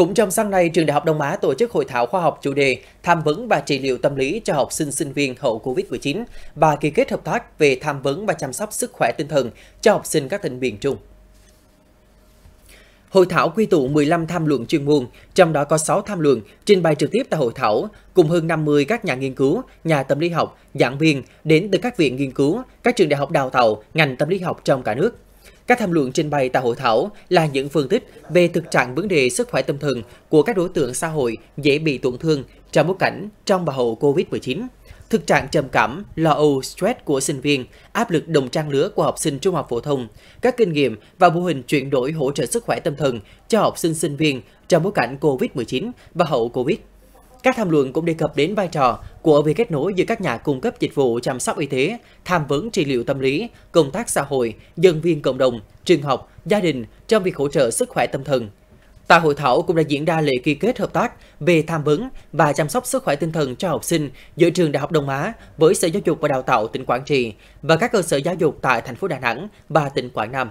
Cũng trong sáng nay, trường Đại học Đông Á tổ chức hội thảo khoa học chủ đề tham vấn và trị liệu tâm lý cho học sinh sinh viên hậu Covid-19 và ký kết hợp tác về tham vấn và chăm sóc sức khỏe tinh thần cho học sinh các tỉnh miền Trung. Hội thảo quy tụ 15 tham luận chuyên môn, trong đó có 6 tham luận trình bày trực tiếp tại hội thảo, cùng hơn 50 các nhà nghiên cứu, nhà tâm lý học, giảng viên đến từ các viện nghiên cứu, các trường đại học đào tạo, ngành tâm lý học trong cả nước. Các tham luận trình bày tại hội thảo là những phân tích về thực trạng vấn đề sức khỏe tâm thần của các đối tượng xã hội dễ bị tổn thương trong bối cảnh trong và hậu Covid-19, thực trạng trầm cảm, lo âu, stress của sinh viên, áp lực đồng trang lứa của học sinh trung học phổ thông, các kinh nghiệm và mô hình chuyển đổi hỗ trợ sức khỏe tâm thần cho học sinh sinh viên trong bối cảnh Covid-19 và hậu Covid. Các tham luận cũng đề cập đến vai trò của việc kết nối giữa các nhà cung cấp dịch vụ chăm sóc y tế, tham vấn trị liệu tâm lý, công tác xã hội, nhân viên cộng đồng, trường học, gia đình trong việc hỗ trợ sức khỏe tâm thần. Tại hội thảo cũng đã diễn ra lễ ký kết hợp tác về tham vấn và chăm sóc sức khỏe tinh thần cho học sinh giữa trường Đại học Đông Á với Sở Giáo dục và Đào tạo tỉnh Quảng Trị và các cơ sở giáo dục tại thành phố Đà Nẵng và tỉnh Quảng Nam.